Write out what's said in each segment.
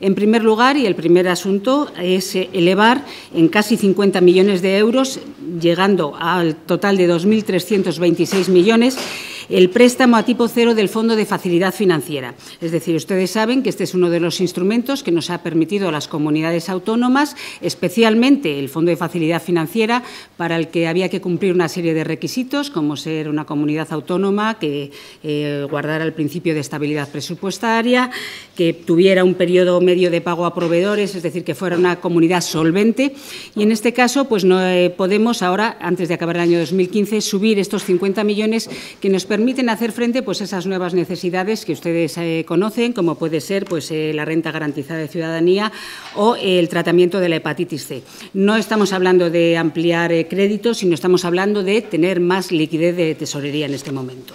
En primer lugar, y el primer asunto, es eh, elevar en casi 50 millones de euros, llegando al total de 2.326 millones, el préstamo a tipo cero del Fondo de Facilidad Financiera. Es decir, ustedes saben que este es uno de los instrumentos que nos ha permitido a las comunidades autónomas, especialmente el Fondo de Facilidad Financiera, para el que había que cumplir una serie de requisitos, como ser una comunidad autónoma que eh, guardara el principio de estabilidad presupuestaria, que tuviera un periodo medio de pago a proveedores, es decir, que fuera una comunidad solvente. Y en este caso, pues no eh, podemos ahora, antes de acabar el año 2015, subir estos 50 millones que nos permiten permiten hacer frente pues, a esas nuevas necesidades que ustedes eh, conocen, como puede ser pues, eh, la renta garantizada de ciudadanía o el tratamiento de la hepatitis C. No estamos hablando de ampliar eh, créditos, sino estamos hablando de tener más liquidez de tesorería en este momento.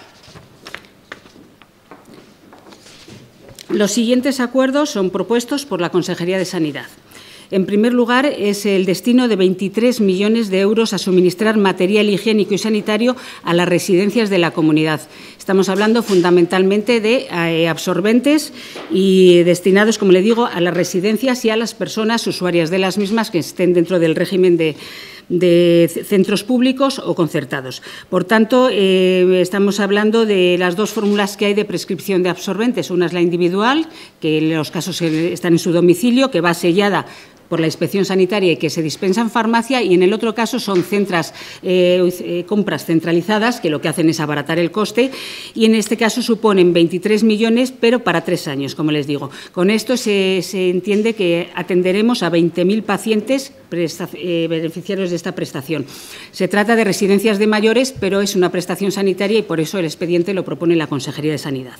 Los siguientes acuerdos son propuestos por la Consejería de Sanidad. En primer lugar, es el destino de 23 millones de euros a suministrar material higiénico y sanitario a las residencias de la comunidad. Estamos hablando fundamentalmente de eh, absorbentes y destinados, como le digo, a las residencias y a las personas usuarias de las mismas que estén dentro del régimen de, centros públicos o concertados. Por tanto, eh, estamos hablando de las dos fórmulas que hay de prescripción de absorbentes. Una es la individual, que en los casos están en su domicilio, que va sellada por la inspección sanitaria y que se dispensa en farmacia y en el otro caso son centras, eh, eh, compras centralizadas que lo que hacen es abaratar el coste y en este caso suponen 23 millones pero para tres años, como les digo. Con esto se, entiende que atenderemos a 20.000 pacientes eh, beneficiarios de esta prestación. Se trata de residencias de mayores pero es una prestación sanitaria y por eso el expediente lo propone la Consejería de Sanidad.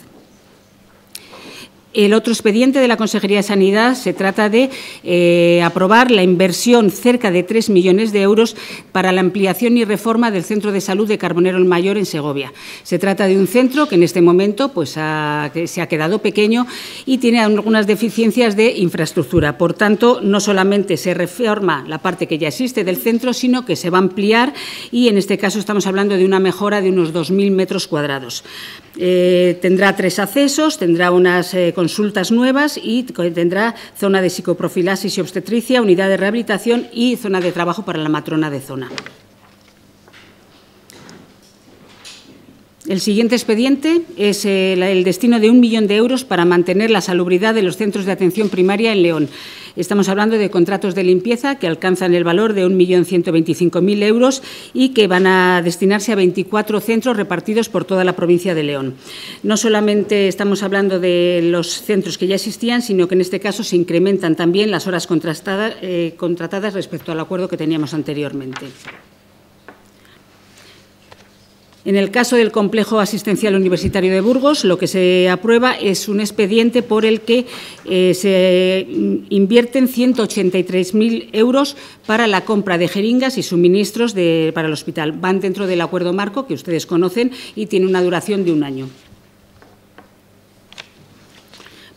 El otro expediente de la Consejería de Sanidad se trata de eh, aprobar la inversión cerca de 3 millones de euros para la ampliación y reforma del Centro de Salud de Carbonero el Mayor en Segovia. Se trata de un centro que en este momento pues, se ha quedado pequeño y tiene algunas deficiencias de infraestructura. Por tanto, no solamente se reforma la parte que ya existe del centro, sino que se va a ampliar y en este caso estamos hablando de una mejora de unos 2.000 metros cuadrados. Eh, tendrá tres accesos, tendrá unas eh, consultas nuevas y tendrá zona de psicoprofilasis y obstetricia, unidad de rehabilitación y zona de trabajo para la matrona de zona. El siguiente expediente es eh, el destino de un millón de euros para mantener la salubridad de los centros de atención primaria en León. Estamos hablando de contratos de limpieza que alcanzan el valor de 1.125.000 euros y que van a destinarse a 24 centros repartidos por toda la provincia de León. No solamente estamos hablando de los centros que ya existían, sino que en este caso se incrementan también las horas eh, contratadas respecto al acuerdo que teníamos anteriormente. En el caso del Complejo Asistencial Universitario de Burgos, lo que se aprueba es un expediente por el que eh, se invierten 183.000 euros para la compra de jeringas y suministros para el hospital. Van dentro del acuerdo marco que ustedes conocen y tiene una duración de un año.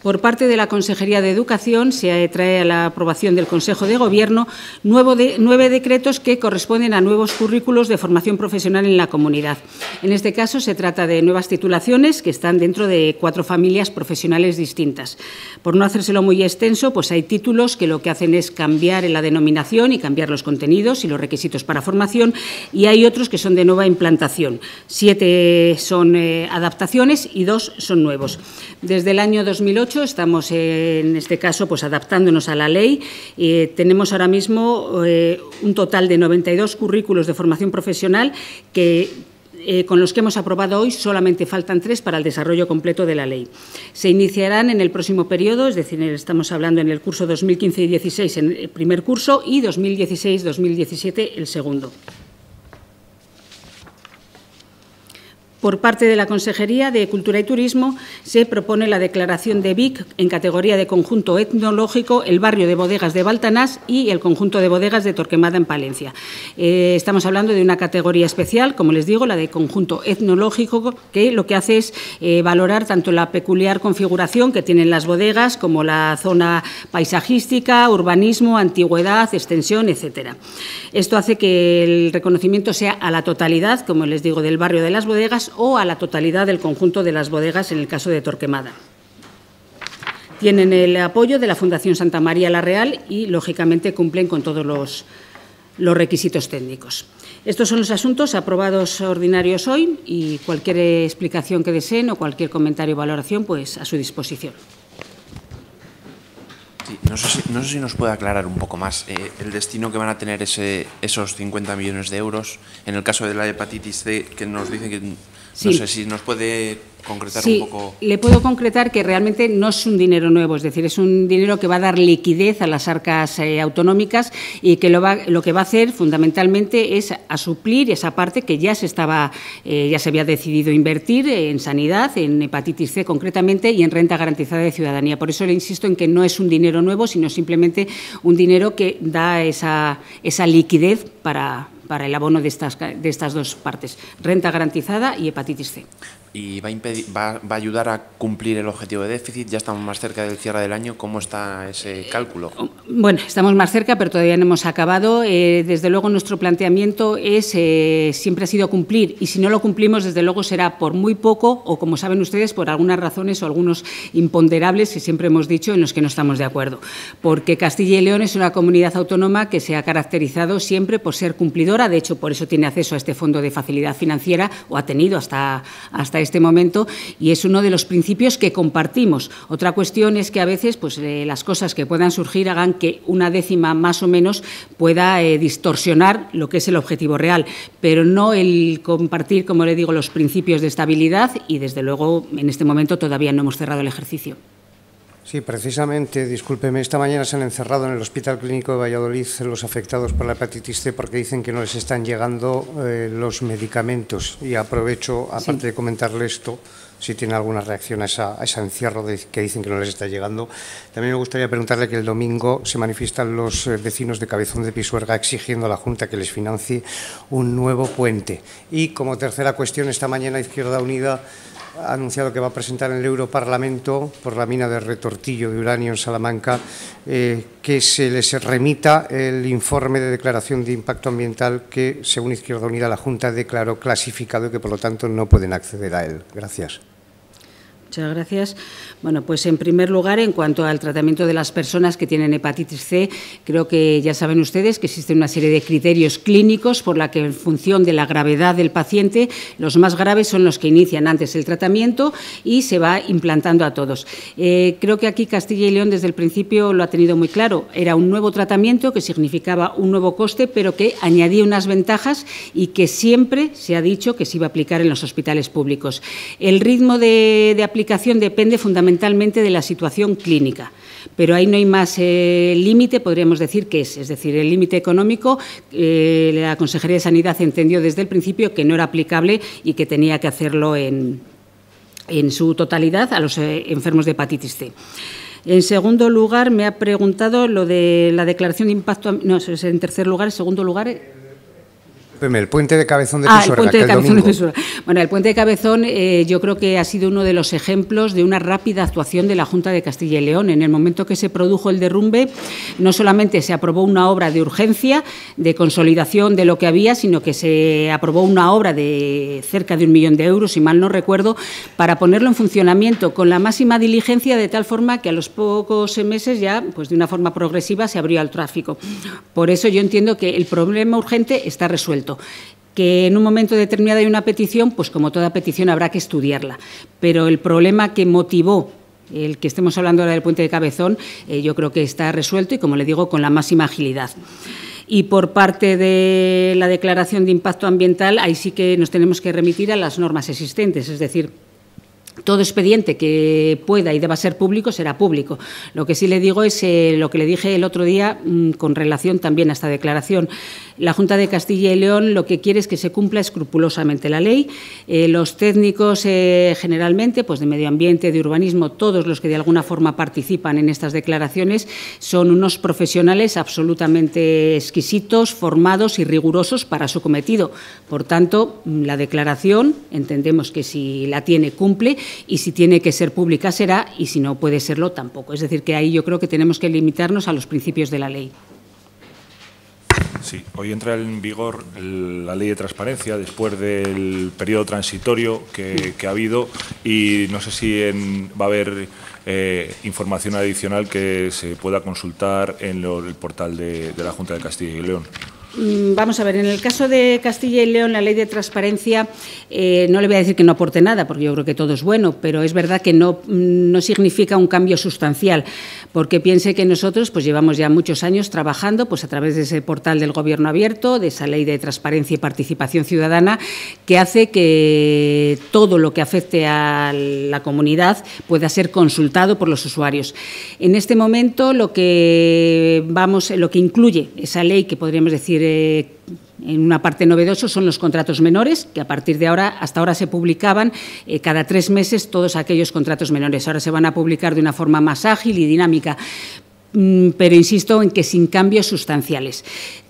Por parte de la Consejería de Educación se trae a la aprobación del Consejo de Gobierno nueve decretos que corresponden a nuevos currículos de formación profesional en la comunidad. En este caso se trata de nuevas titulaciones que están dentro de cuatro familias profesionales distintas. Por no hacérselo muy extenso, pues hay títulos que lo que hacen es cambiar la denominación y cambiar los contenidos y los requisitos para formación y hay otros que son de nueva implantación. Siete son eh, adaptaciones y dos son nuevos. Desde el año 2008 estamos en este caso pues, adaptándonos a la ley. Eh, tenemos ahora mismo eh, un total de 92 currículos de formación profesional que eh, con los que hemos aprobado hoy, solamente faltan tres para el desarrollo completo de la ley. Se iniciarán en el próximo periodo, es decir, estamos hablando en el curso 2015-16 en el primer curso y 2016-2017 el segundo. Por parte de la Consejería de Cultura y Turismo se propone la declaración de VIC en categoría de conjunto etnológico el barrio de bodegas de Baltanás y el conjunto de bodegas de Torquemada en Palencia. Eh, estamos hablando de una categoría especial, como les digo, la de conjunto etnológico, que lo que hace es eh, valorar tanto la peculiar configuración que tienen las bodegas como la zona paisajística, urbanismo, antigüedad, extensión, etcétera. Esto hace que el reconocimiento sea a la totalidad, como les digo, del barrio de las bodegas o a la totalidad del conjunto de las bodegas en el caso de Torquemada. Tienen el apoyo de la Fundación Santa María la Real y, lógicamente, cumplen con todos los, los requisitos técnicos. Estos son los asuntos aprobados ordinarios hoy y cualquier explicación que deseen o cualquier comentario o valoración, pues a su disposición no, sé si, nos puede aclarar un poco más eh, el destino que van a tener ese, esos 50 millones de euros en el caso de la hepatitis C, que nos dicen que no sé si nos puede concretar un poco. Le puedo concretar que realmente no es un dinero nuevo, es decir, es un dinero que va a dar liquidez a las arcas eh, autonómicas y que lo, va, lo que va a hacer fundamentalmente es a suplir esa parte que ya se estaba, eh, ya se había decidido invertir en sanidad, en hepatitis C concretamente y en renta garantizada de ciudadanía. Por eso le insisto en que no es un dinero nuevo, sino simplemente un dinero que da esa, esa liquidez para, para el abono de estas, de estas dos partes, renta garantizada y hepatitis C y va a, va, a ayudar a cumplir el objetivo de déficit. Ya estamos más cerca del cierre del año. ¿Cómo está ese eh, cálculo? Oh, bueno, estamos más cerca, pero todavía no hemos acabado. Eh, desde luego, nuestro planteamiento es eh, siempre ha sido cumplir y si no lo cumplimos, desde luego será por muy poco o, como saben ustedes, por algunas razones o algunos imponderables que siempre hemos dicho en los que no estamos de acuerdo. Porque Castilla y León es una comunidad autónoma que se ha caracterizado siempre por ser cumplidora. De hecho, por eso tiene acceso a este fondo de facilidad financiera o ha tenido hasta hasta este momento y es uno de los principios que compartimos. Otra cuestión es que a veces pues, eh, las cosas que puedan surgir hagan que una décima más o menos pueda eh, distorsionar lo que es el objetivo real, pero no el compartir, como le digo, los principios de estabilidad y, desde luego, en este momento todavía no hemos cerrado el ejercicio. Sí, precisamente, discúlpeme, esta mañana se han encerrado en el Hospital Clínico de Valladolid los afectados por la hepatitis C porque dicen que no les están llegando eh, los medicamentos. Y aprovecho, aparte de comentarle esto, si tiene alguna reacción a, ese encierro de, que dicen que no les está llegando. También me gustaría preguntarle que el domingo se manifiestan los eh, vecinos de Cabezón de Pisuerga exigiendo a la Junta que les financie un nuevo puente. Y como tercera cuestión, esta mañana Izquierda Unida ha anunciado que va a presentar en el Europarlamento por la mina de retortillo de uranio en Salamanca eh, que se les remita el informe de declaración de impacto ambiental que, según Izquierda Unida, la Junta declaró clasificado y que, por lo tanto, no pueden acceder a él. Gracias. Muchas gracias. Bueno, pues en primer lugar, en cuanto al tratamiento de las personas que tienen hepatitis C, creo que ya saben ustedes que existen una serie de criterios clínicos por la que en función de la gravedad del paciente, los más graves son los que inician antes el tratamiento y se va implantando a todos. Eh, creo que aquí Castilla y León desde el principio lo ha tenido muy claro. Era un nuevo tratamiento que significaba un nuevo coste, pero que añadía unas ventajas y que siempre se ha dicho que se iba a aplicar en los hospitales públicos. El ritmo de, de aplicación depende fundamentalmente de la situación clínica, pero ahí no hay más eh, límite, podríamos decir que es, es decir, el límite económico, eh, la Consejería de Sanidad entendió desde el principio que no era aplicable y que tenía que hacerlo en, en su totalidad a los eh, enfermos de hepatitis C. En segundo lugar, me ha preguntado lo de la declaración de impacto. No, en tercer lugar, en segundo lugar el puente de Cabezón de ah, Bueno, el puente de Cabezón eh, yo creo que ha sido uno de los ejemplos de una rápida actuación de la Junta de Castilla y León. En el momento que se produjo el derrumbe, no solamente se aprobó una obra de urgencia, de consolidación de lo que había, sino que se aprobó una obra de cerca de un millón de euros, si mal no recuerdo, para ponerlo en funcionamiento con la máxima diligencia, de tal forma que a los pocos meses ya, pues de una forma progresiva, se abrió al tráfico. Por eso yo entiendo que el problema urgente está resuelto que en un momento determinado hay una petición, pues como toda petición habrá que estudiarla. Pero el problema que motivó el que estemos hablando ahora del puente de Cabezón, eh, yo creo que está resuelto y, como le digo, con la máxima agilidad. Y por parte de la declaración de impacto ambiental, ahí sí que nos tenemos que remitir a las normas existentes, es decir, todo expediente que pueda y deba ser público será público. Lo que sí le digo es eh, lo que le dije el otro día mm, con relación también a esta declaración. La Junta de Castilla y León lo que quiere es que se cumpla escrupulosamente la ley. Eh, los técnicos eh, generalmente, pues de medio ambiente, de urbanismo, todos los que de alguna forma participan en estas declaraciones son unos profesionales absolutamente exquisitos, formados y rigurosos para su cometido. Por tanto, mm, la declaración entendemos que si la tiene cumple y si tiene que ser pública será y si no puede serlo tampoco. Es decir, que ahí yo creo que tenemos que limitarnos a los principios de la ley. Sí, hoy entra en vigor la ley de transparencia después del periodo transitorio que, ha habido y no sé si va a haber eh, información adicional que se pueda consultar en el portal de la Junta de Castilla y León. Mm, vamos a ver, en el caso de Castilla y León, la ley de transparencia, eh, no le voy a decir que no aporte nada, porque yo creo que todo es bueno, pero es verdad que no, mm, no significa un cambio sustancial, porque piense que nosotros pues, llevamos ya muchos años trabajando pues, a través de ese portal del Gobierno abierto, de esa ley de transparencia y participación ciudadana, que hace que todo lo que afecte a la comunidad pueda ser consultado por los usuarios. En este momento, lo que, vamos, lo que incluye esa ley, que podríamos decir en una parte novedoso son los contratos menores, que a partir de ahora, hasta ahora se publicaban eh, cada tres meses todos aquellos contratos menores. Ahora se van a publicar de una forma más ágil y dinámica mm, pero insisto en que sin cambios sustanciales.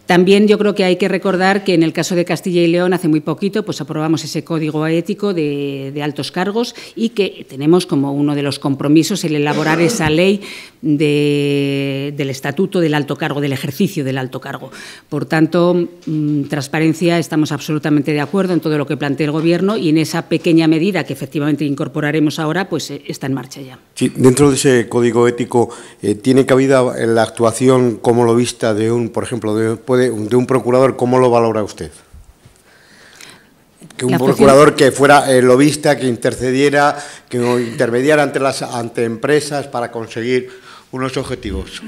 También yo creo que hay que recordar que en el caso de Castilla y León hace muy poquito pues aprobamos ese código ético de, altos cargos y que tenemos como uno de los compromisos el elaborar esa ley del estatuto del alto cargo, del ejercicio del alto cargo. Por tanto, mm, transparencia, estamos absolutamente de acuerdo en todo lo que plantea el Gobierno y en esa pequeña medida que efectivamente incorporaremos ahora pues eh, está en marcha ya. Sí, dentro de ese código ético eh, tiene cabida la actuación como lo vista de un, por ejemplo, de de un procurador, ¿cómo lo valora usted? que un procurador que fuera eh, lobista, que intercediera, que intermediara ante las ante empresas para conseguir unos objetivos.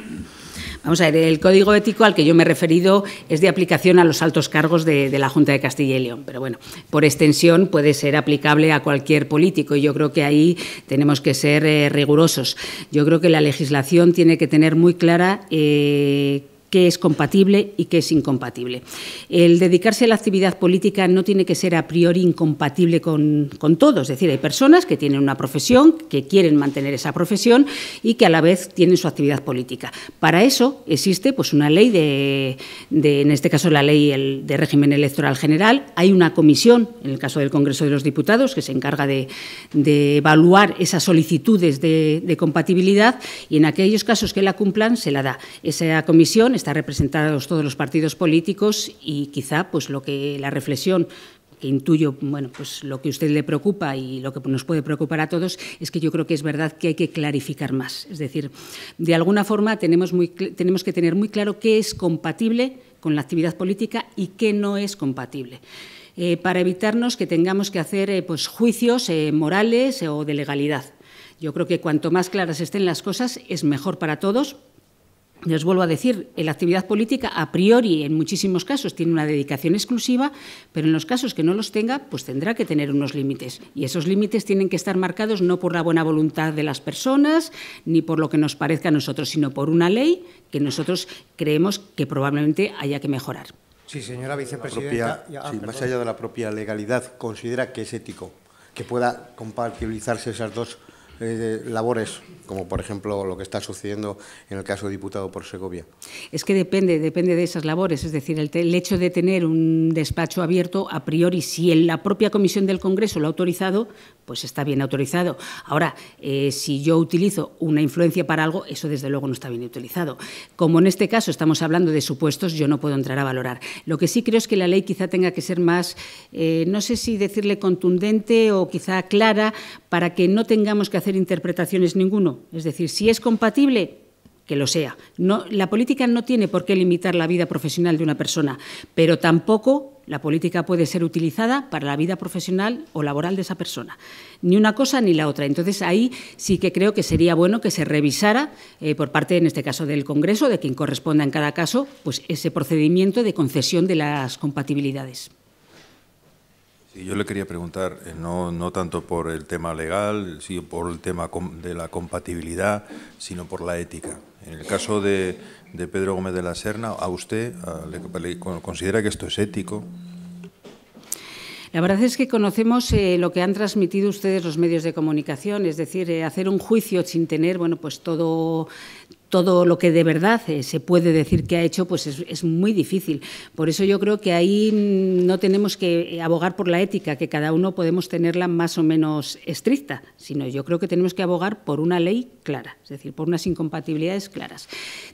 Vamos a ver, el código ético al que yo me he referido es de aplicación a los altos cargos de, la Junta de Castilla y León, pero bueno, por extensión puede ser aplicable a cualquier político y yo creo que ahí tenemos que ser eh, rigurosos. Yo creo que la legislación tiene que tener muy clara eh, qué es compatible y qué es incompatible. El dedicarse a la actividad política no tiene que ser a priori incompatible con, con, todo, es decir, hay personas que tienen una profesión, que quieren mantener esa profesión y que a la vez tienen su actividad política. Para eso existe pues, una ley, de, de en este caso la ley de régimen electoral general, hay una comisión, en el caso del Congreso de los Diputados, que se encarga de, evaluar esas solicitudes de, de compatibilidad y en aquellos casos que la cumplan se la da. Esa comisión están representados todos los partidos políticos y quizá pues lo que la reflexión que intuyo, bueno, pues lo que a usted le preocupa y lo que nos puede preocupar a todos es que yo creo que es verdad que hay que clarificar más. Es decir, de alguna forma tenemos, muy, tenemos que tener muy claro qué es compatible con la actividad política y qué no es compatible. Eh, para evitarnos que tengamos que hacer eh, pues, juicios eh, morales o de legalidad. Yo creo que cuanto más claras estén las cosas es mejor para todos, yo vuelvo a decir, eh, la actividad política a priori en muchísimos casos tiene una dedicación exclusiva, pero en los casos que no los tenga, pues tendrá que tener unos límites. Y esos límites tienen que estar marcados no por la buena voluntad de las personas, ni por lo que nos parezca a nosotros, sino por una ley que nosotros creemos que probablemente haya que mejorar. Sí, señora vicepresidenta. Ah, más allá de la propia legalidad, ¿considera que es ético que pueda compatibilizarse esas dos eh, labores, como por ejemplo lo que está sucediendo en el caso de diputado por Segovia? Es que depende, depende de esas labores. Es decir, el, hecho de tener un despacho abierto, a priori, si en la propia comisión del Congreso lo ha autorizado, pues está bien autorizado. Ahora, eh, si yo utilizo una influencia para algo, eso desde luego no está bien utilizado. Como en este caso estamos hablando de supuestos, yo no puedo entrar a valorar. Lo que sí creo es que la ley quizá tenga que ser más, eh, no sé si decirle contundente o quizá clara, para que no tengamos que hacer interpretaciones ninguno. Es decir, si es compatible, que lo sea. la política no tiene por qué limitar la vida profesional de una persona, pero tampoco la política puede ser utilizada para la vida profesional o laboral de esa persona. Ni una cosa ni la otra. Entonces, ahí sí que creo que sería bueno que se revisara, eh, por parte, en este caso, del Congreso, de quien corresponda en cada caso, pues ese procedimiento de concesión de las compatibilidades yo le quería preguntar, eh, no, tanto por el tema legal, sino por el tema de la compatibilidad, sino por la ética. En el caso de, Pedro Gómez de la Serna, ¿a usted le, considera que esto es ético? La verdad es que conocemos eh, lo que han transmitido ustedes los medios de comunicación, es decir, eh, hacer un juicio sin tener, bueno, pues todo todo lo que de verdad eh, se puede decir que ha hecho, pues es, muy difícil. Por eso yo creo que ahí mm, no tenemos que eh, abogar por la ética, que cada uno podemos tenerla más o menos estricta, sino yo creo que tenemos que abogar por una ley clara, es decir, por unas incompatibilidades claras.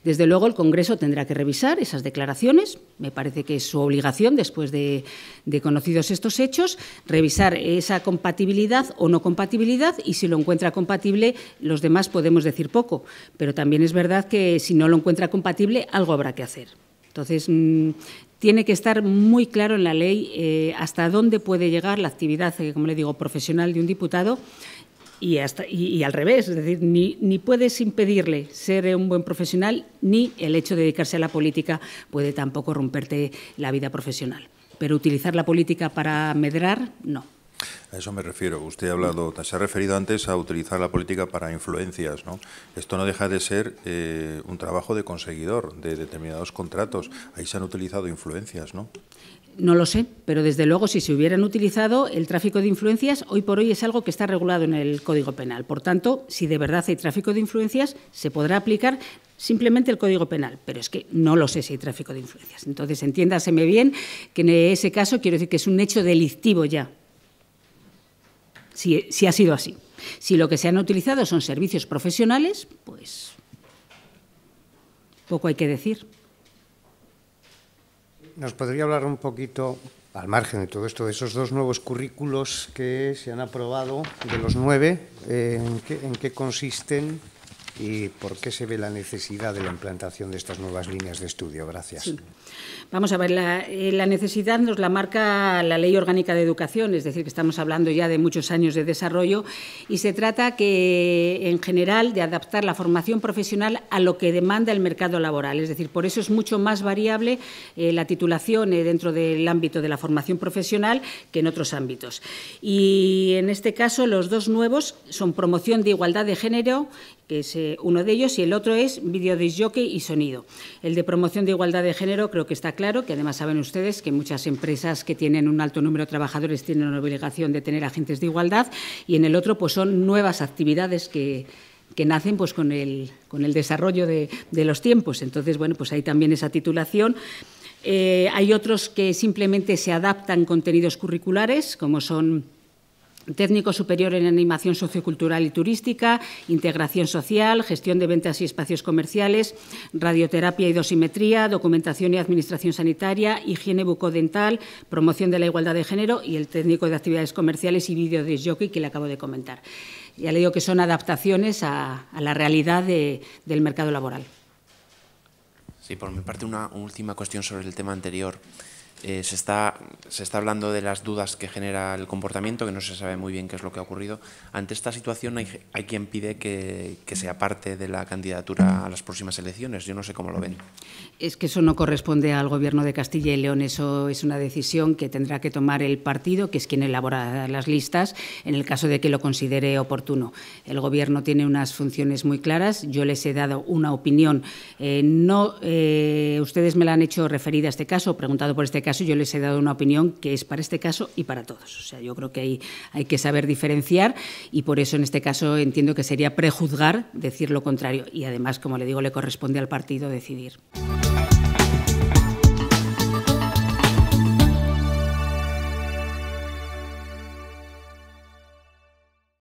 Desde luego el Congreso tendrá que revisar esas declaraciones, me parece que es su obligación después de, de conocidos estos hechos, revisar esa compatibilidad o no compatibilidad y si lo encuentra compatible, los demás podemos decir poco, pero también es verdad verdad que si no lo encuentra compatible, algo habrá que hacer. Entonces, mm, tiene que estar muy claro en la ley eh, hasta dónde puede llegar la actividad, eh, como le digo, profesional de un diputado y, al revés. Es decir, ni, ni, puedes impedirle ser eh, un buen profesional, ni el hecho de dedicarse a la política puede tampoco romperte la vida profesional. Pero utilizar la política para medrar, no. A eso me refiero. Usted ha hablado, se ha referido antes a utilizar la política para influencias. ¿no? Esto no deja de ser eh, un trabajo de conseguidor de determinados contratos. Ahí se han utilizado influencias, ¿no? No lo sé, pero desde luego si se hubieran utilizado el tráfico de influencias, hoy por hoy es algo que está regulado en el Código Penal. Por tanto, si de verdad hay tráfico de influencias, se podrá aplicar simplemente el Código Penal, pero es que no lo sé si hay tráfico de influencias. Entonces, entiéndaseme bien que en ese caso quiero decir que es un hecho delictivo ya, si, ha sido así. Si lo que se han utilizado son servicios profesionales, pues poco hay que decir. ¿Nos podría hablar un poquito, al margen de todo esto, de esos dos nuevos currículos que se han aprobado, de los nueve? Eh, ¿en, qué, ¿En qué consisten? y por qué se ve la necesidad de la implantación de estas nuevas líneas de estudio. Gracias. Vamos a ver, eh, la, necesidad nos la marca la Ley Orgánica de Educación, es decir, que estamos hablando ya de muchos años de desarrollo y se trata que, en general, de adaptar la formación profesional a lo que demanda el mercado laboral. Es decir, por eso es mucho más variable eh, la titulación eh, dentro del ámbito de la formación profesional que en otros ámbitos. Y en este caso, los dos nuevos son promoción de igualdad de género, que se eh, uno de ellos, y el otro es video y sonido. El de promoción de igualdad de género creo que está claro, que además saben ustedes que muchas empresas que tienen un alto número de trabajadores tienen la obligación de tener agentes de igualdad, y en el otro pues son nuevas actividades que nacen pues con el, con el desarrollo de, los tiempos. Entonces, bueno, pues ahí también esa titulación. Eh, hay otros que simplemente se adaptan contenidos curriculares, como son Técnico superior en animación sociocultural y turística, integración social, gestión de ventas y espacios comerciales, radioterapia y dosimetría, documentación y administración sanitaria, higiene bucodental, promoción de la igualdad de género y el técnico de actividades comerciales y vídeo de jockey que le acabo de comentar. Ya le digo que son adaptaciones a, la realidad del mercado laboral. Sí, por mi parte, una última cuestión sobre el tema anterior. Eh, se, está, se está hablando de las dudas que genera el comportamiento, que no se sabe muy bien qué es lo que ha ocurrido. Ante esta situación hay, quien pide que, que sea parte de la candidatura a las próximas elecciones. Yo no sé cómo lo ven. Es que eso no corresponde al Gobierno de Castilla y León. Eso es una decisión que tendrá que tomar el partido, que es quien elabora las listas, en el caso de que lo considere oportuno. El Gobierno tiene unas funciones muy claras. Yo les he dado una opinión. Eh, no, eh, ustedes me la han hecho referida a este caso, preguntado por este caso yo les he dado una opinión que es para este caso y para todos. O sea, yo creo que hay, hay que saber diferenciar y por eso en este caso entiendo que sería prejuzgar decir lo contrario. Y además, como le digo, le corresponde al partido decidir.